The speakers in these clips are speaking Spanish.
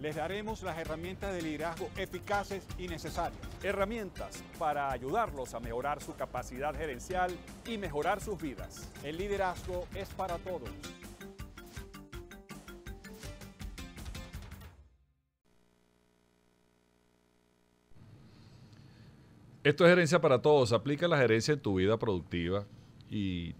les daremos las herramientas de liderazgo eficaces y necesarias. Herramientas para ayudarlos a mejorar su capacidad gerencial y mejorar sus vidas. El liderazgo es para todos. Esto es gerencia para todos. Aplica la gerencia en tu vida productiva y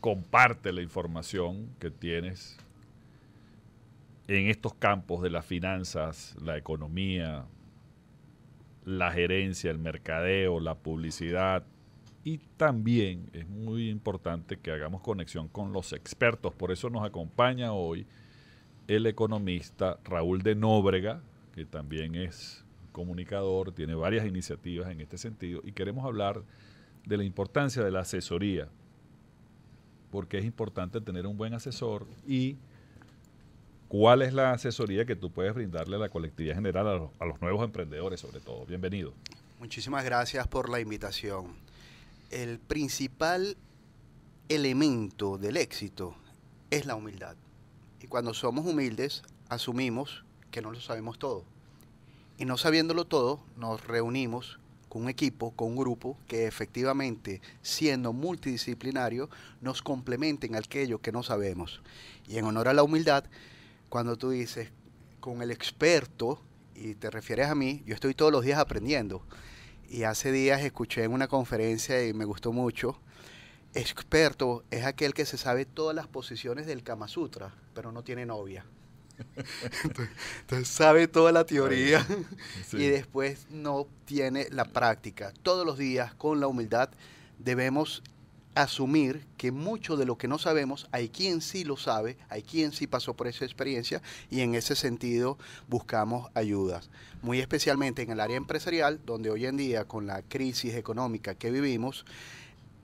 comparte la información que tienes en estos campos de las finanzas, la economía, la gerencia, el mercadeo, la publicidad. Y también es muy importante que hagamos conexión con los expertos. Por eso nos acompaña hoy el economista Raúl de Nóbrega, que también es comunicador, tiene varias iniciativas en este sentido. Y queremos hablar de la importancia de la asesoría, porque es importante tener un buen asesor y ¿Cuál es la asesoría que tú puedes brindarle a la colectividad general, a los, nuevos emprendedores sobre todo? Bienvenido. Muchísimas gracias por la invitación. El principal elemento del éxito es la humildad. Y cuando somos humildes, asumimos que no lo sabemos todo. Y no sabiéndolo todo, nos reunimos con un equipo, con un grupo que efectivamente, siendo multidisciplinario, nos complementen aquello que no sabemos. Y en honor a la humildad, cuando tú dices con el experto y te refieres a mí, yo estoy todos los días aprendiendo. Y hace días escuché en una conferencia y me gustó mucho, experto es aquel que se sabe todas las posiciones del Kama Sutra, pero no tiene novia. entonces, sabe toda la teoría y después no tiene la práctica. Todos los días con la humildad debemos asumir que mucho de lo que no sabemos, hay quien sí lo sabe, hay quien sí pasó por esa experiencia y en ese sentido buscamos ayudas. Muy especialmente en el área empresarial, donde hoy en día con la crisis económica que vivimos,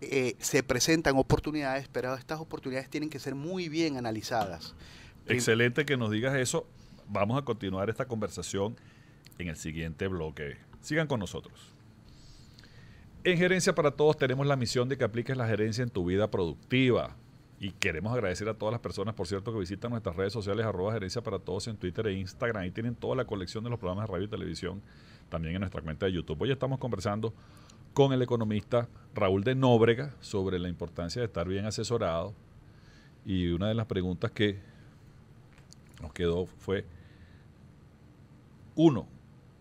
eh, se presentan oportunidades, pero estas oportunidades tienen que ser muy bien analizadas. Excelente que nos digas eso. Vamos a continuar esta conversación en el siguiente bloque. Sigan con nosotros. En Gerencia para Todos tenemos la misión de que apliques la gerencia en tu vida productiva. Y queremos agradecer a todas las personas, por cierto, que visitan nuestras redes sociales, arroba gerencia para todos en Twitter e Instagram. y tienen toda la colección de los programas de radio y televisión, también en nuestra cuenta de YouTube. Hoy estamos conversando con el economista Raúl de Nóbrega sobre la importancia de estar bien asesorado. Y una de las preguntas que nos quedó fue, uno,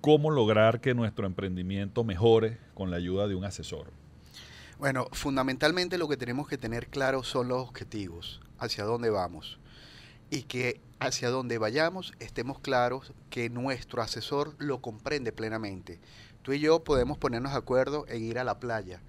cómo lograr que nuestro emprendimiento mejore con la ayuda de un asesor. Bueno, fundamentalmente lo que tenemos que tener claro son los objetivos, hacia dónde vamos. Y que hacia dónde vayamos estemos claros que nuestro asesor lo comprende plenamente. Tú y yo podemos ponernos de acuerdo en ir a la playa,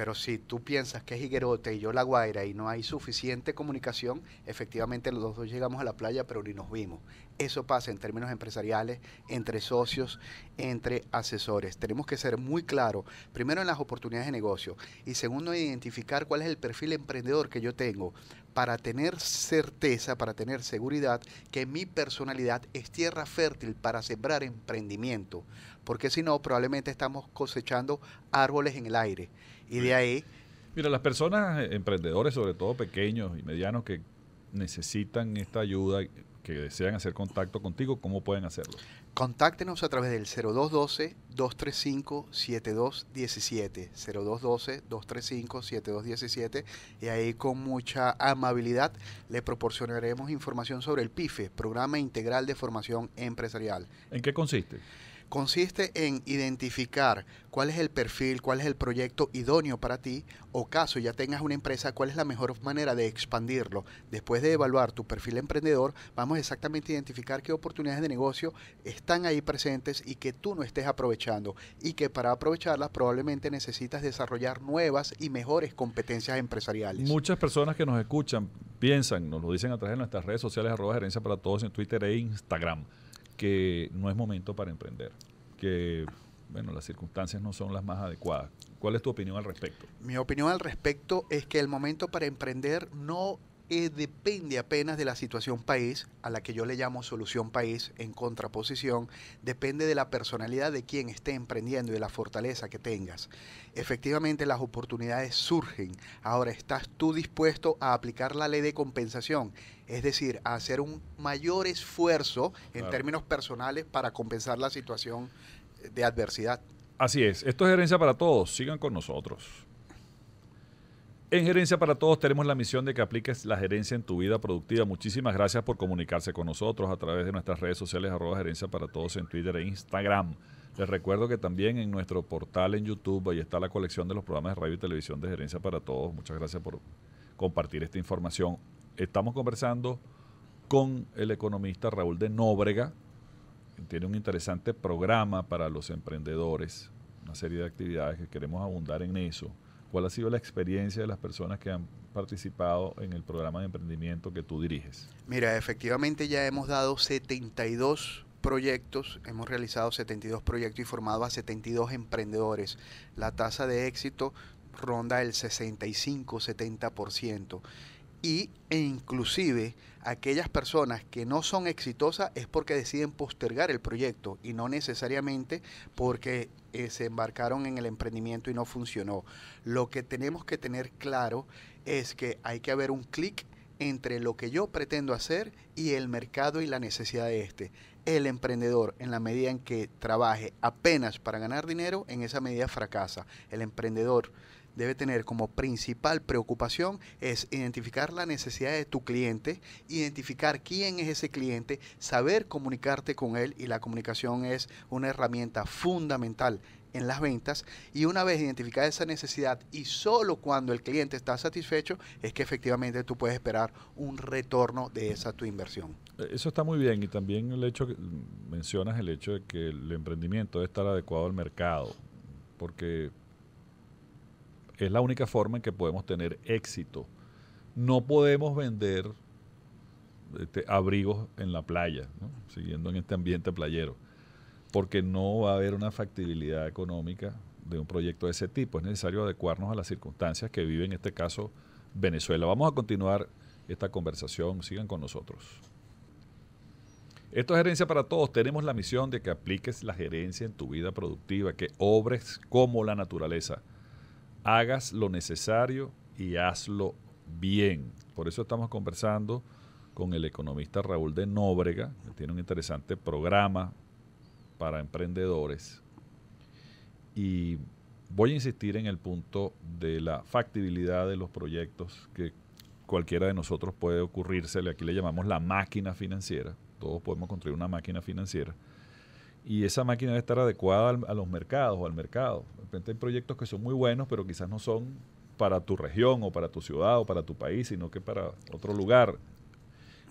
pero si tú piensas que es Higuerote y yo La Guaira y no hay suficiente comunicación, efectivamente los dos llegamos a la playa, pero ni nos vimos. Eso pasa en términos empresariales, entre socios, entre asesores. Tenemos que ser muy claros, primero en las oportunidades de negocio y segundo, en identificar cuál es el perfil emprendedor que yo tengo para tener certeza, para tener seguridad que mi personalidad es tierra fértil para sembrar emprendimiento, porque si no, probablemente estamos cosechando árboles en el aire. Y de ahí... Mira, las personas eh, emprendedores, sobre todo pequeños y medianos, que necesitan esta ayuda, que desean hacer contacto contigo, ¿cómo pueden hacerlo? Contáctenos a través del 0212-235-7217. 0212-235-7217. Y ahí con mucha amabilidad le proporcionaremos información sobre el PIFE, Programa Integral de Formación Empresarial. ¿En qué consiste? consiste en identificar cuál es el perfil, cuál es el proyecto idóneo para ti o caso ya tengas una empresa, cuál es la mejor manera de expandirlo. Después de evaluar tu perfil emprendedor, vamos exactamente a identificar qué oportunidades de negocio están ahí presentes y que tú no estés aprovechando y que para aprovecharlas probablemente necesitas desarrollar nuevas y mejores competencias empresariales. Muchas personas que nos escuchan piensan, nos lo dicen a través de nuestras redes sociales, arroba gerencia para todos en Twitter e Instagram que no es momento para emprender, que bueno, las circunstancias no son las más adecuadas. ¿Cuál es tu opinión al respecto? Mi opinión al respecto es que el momento para emprender no eh, depende apenas de la situación país, a la que yo le llamo solución país en contraposición, depende de la personalidad de quien esté emprendiendo y de la fortaleza que tengas. Efectivamente, las oportunidades surgen. Ahora, ¿estás tú dispuesto a aplicar la ley de compensación? Es decir, a hacer un mayor esfuerzo en términos personales para compensar la situación de adversidad. Así es, esto es herencia para todos, sigan con nosotros. En Gerencia para Todos tenemos la misión de que apliques la gerencia en tu vida productiva. Muchísimas gracias por comunicarse con nosotros a través de nuestras redes sociales, arroba Gerencia para Todos en Twitter e Instagram. Les recuerdo que también en nuestro portal en YouTube, ahí está la colección de los programas de radio y televisión de Gerencia para Todos. Muchas gracias por compartir esta información. Estamos conversando con el economista Raúl de Nóbrega. Que tiene un interesante programa para los emprendedores, una serie de actividades que queremos abundar en eso ¿Cuál ha sido la experiencia de las personas que han participado en el programa de emprendimiento que tú diriges? Mira, efectivamente ya hemos dado 72 proyectos, hemos realizado 72 proyectos y formado a 72 emprendedores. La tasa de éxito ronda el 65-70% y, e inclusive aquellas personas que no son exitosas es porque deciden postergar el proyecto y no necesariamente porque eh, se embarcaron en el emprendimiento y no funcionó. Lo que tenemos que tener claro es que hay que haber un clic entre lo que yo pretendo hacer y el mercado y la necesidad de este. El emprendedor, en la medida en que trabaje apenas para ganar dinero, en esa medida fracasa. El emprendedor debe tener como principal preocupación es identificar la necesidad de tu cliente, identificar quién es ese cliente, saber comunicarte con él y la comunicación es una herramienta fundamental en las ventas y una vez identificada esa necesidad y solo cuando el cliente está satisfecho es que efectivamente tú puedes esperar un retorno de esa tu inversión. Eh, eso está muy bien y también el hecho que mm, mencionas el hecho de que el emprendimiento debe estar adecuado al mercado porque es la única forma en que podemos tener éxito. No podemos vender este, abrigos en la playa, siguiendo en este ambiente playero, porque no va a haber una factibilidad económica de un proyecto de ese tipo. Es necesario adecuarnos a las circunstancias que vive en este caso Venezuela. Vamos a continuar esta conversación. Sigan con nosotros. Esto es Gerencia para Todos. Tenemos la misión de que apliques la gerencia en tu vida productiva, que obres como la naturaleza hagas lo necesario y hazlo bien. Por eso estamos conversando con el economista Raúl de Nóbrega, que tiene un interesante programa para emprendedores. Y voy a insistir en el punto de la factibilidad de los proyectos que cualquiera de nosotros puede ocurrirse. Aquí le llamamos la máquina financiera. Todos podemos construir una máquina financiera y esa máquina debe estar adecuada a los mercados o al mercado. De repente hay proyectos que son muy buenos, pero quizás no son para tu región o para tu ciudad o para tu país, sino que para otro lugar.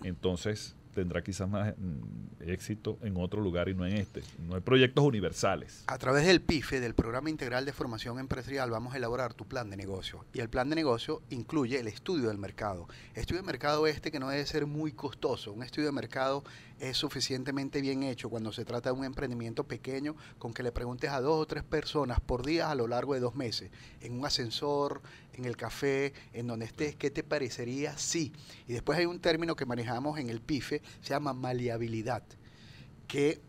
Entonces, tendrá quizás más mm, éxito en otro lugar y no en este. No hay proyectos universales. A través del PIFE, del Programa Integral de Formación Empresarial, vamos a elaborar tu plan de negocio. Y el plan de negocio incluye el estudio del mercado. Estudio de mercado este que no debe ser muy costoso. Un estudio de mercado es suficientemente bien hecho cuando se trata de un emprendimiento pequeño con que le preguntes a dos o tres personas por día a lo largo de dos meses, en un ascensor, en el café, en donde estés, ¿qué te parecería Sí. Y después hay un término que manejamos en el PIFE, se llama maleabilidad, que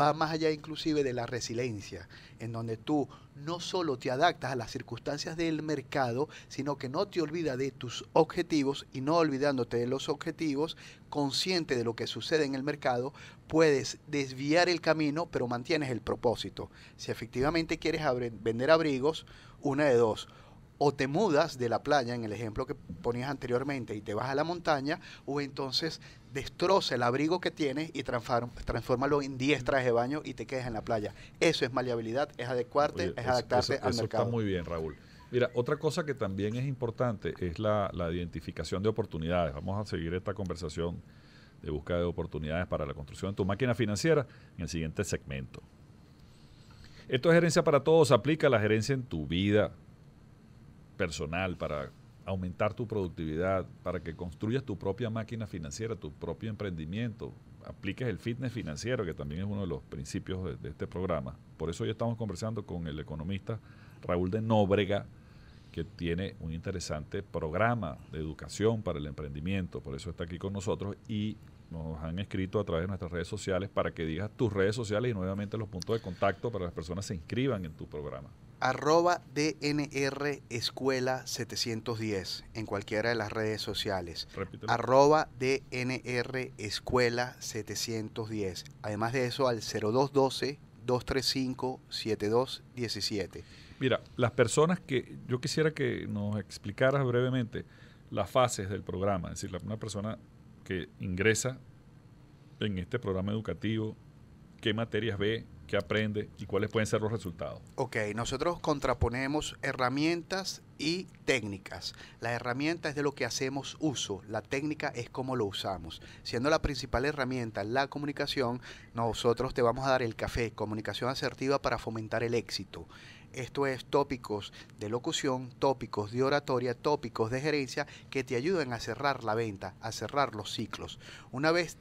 va más allá inclusive de la resiliencia, en donde tú no solo te adaptas a las circunstancias del mercado, sino que no te olvidas de tus objetivos y no olvidándote de los objetivos, consciente de lo que sucede en el mercado, puedes desviar el camino, pero mantienes el propósito. Si efectivamente quieres vender abrigos, una de dos o te mudas de la playa, en el ejemplo que ponías anteriormente, y te vas a la montaña, o entonces destroza el abrigo que tienes y transfórmalo en 10 trajes de baño y te quedas en la playa. Eso es maleabilidad, es adecuarte, es, adaptarse adaptarte al eso Está muy bien, Raúl. Mira, otra cosa que también es importante es la, la identificación de oportunidades. Vamos a seguir esta conversación de búsqueda de oportunidades para la construcción de tu máquina financiera en el siguiente segmento. Esto es Gerencia para Todos, aplica la gerencia en tu vida personal, para aumentar tu productividad, para que construyas tu propia máquina financiera, tu propio emprendimiento, apliques el fitness financiero, que también es uno de los principios de, este programa. Por eso hoy estamos conversando con el economista Raúl de Nóbrega, que tiene un interesante programa de educación para el emprendimiento. Por eso está aquí con nosotros y nos han escrito a través de nuestras redes sociales para que digas tus redes sociales y nuevamente los puntos de contacto para que las personas se inscriban en tu programa arroba DNR Escuela 710 en cualquiera de las redes sociales. Repíteme. Arroba DNR Escuela 710. Además de eso, al 0212-235-7217. Mira, las personas que yo quisiera que nos explicaras brevemente las fases del programa, es decir, una persona que ingresa en este programa educativo, qué materias ve, qué aprende y cuáles pueden ser los resultados. Ok, nosotros contraponemos herramientas y técnicas. La herramienta es de lo que hacemos uso, la técnica es cómo lo usamos. Siendo la principal herramienta la comunicación, nosotros te vamos a dar el café, comunicación asertiva para fomentar el éxito. Esto es tópicos de locución, tópicos de oratoria, tópicos de gerencia que te ayuden a cerrar la venta, a cerrar los ciclos. Una vez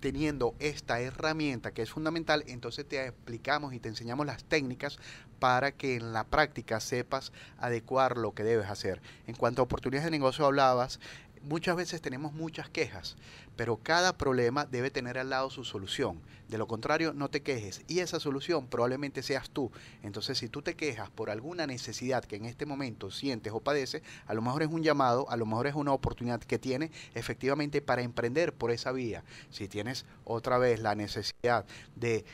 teniendo esta herramienta que es fundamental, entonces te explicamos y te enseñamos las técnicas para que en la práctica sepas adecuar lo que debes hacer. En cuanto a oportunidades de negocio hablabas, muchas veces tenemos muchas quejas, pero cada problema debe tener al lado su solución. De lo contrario, no te quejes. Y esa solución probablemente seas tú. Entonces, si tú te quejas por alguna necesidad que en este momento sientes o padeces, a lo mejor es un llamado, a lo mejor es una oportunidad que tienes efectivamente para emprender por esa vía. Si tienes otra vez la necesidad de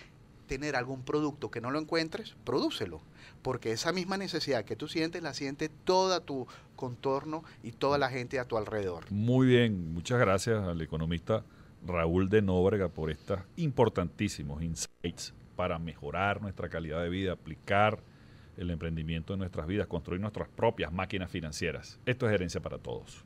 tener algún producto que no lo encuentres, prodúcelo, porque esa misma necesidad que tú sientes la siente toda tu contorno y toda la gente a tu alrededor. Muy bien, muchas gracias al economista Raúl de Nóbrega por estos importantísimos insights para mejorar nuestra calidad de vida, aplicar el emprendimiento en nuestras vidas, construir nuestras propias máquinas financieras. Esto es herencia para todos.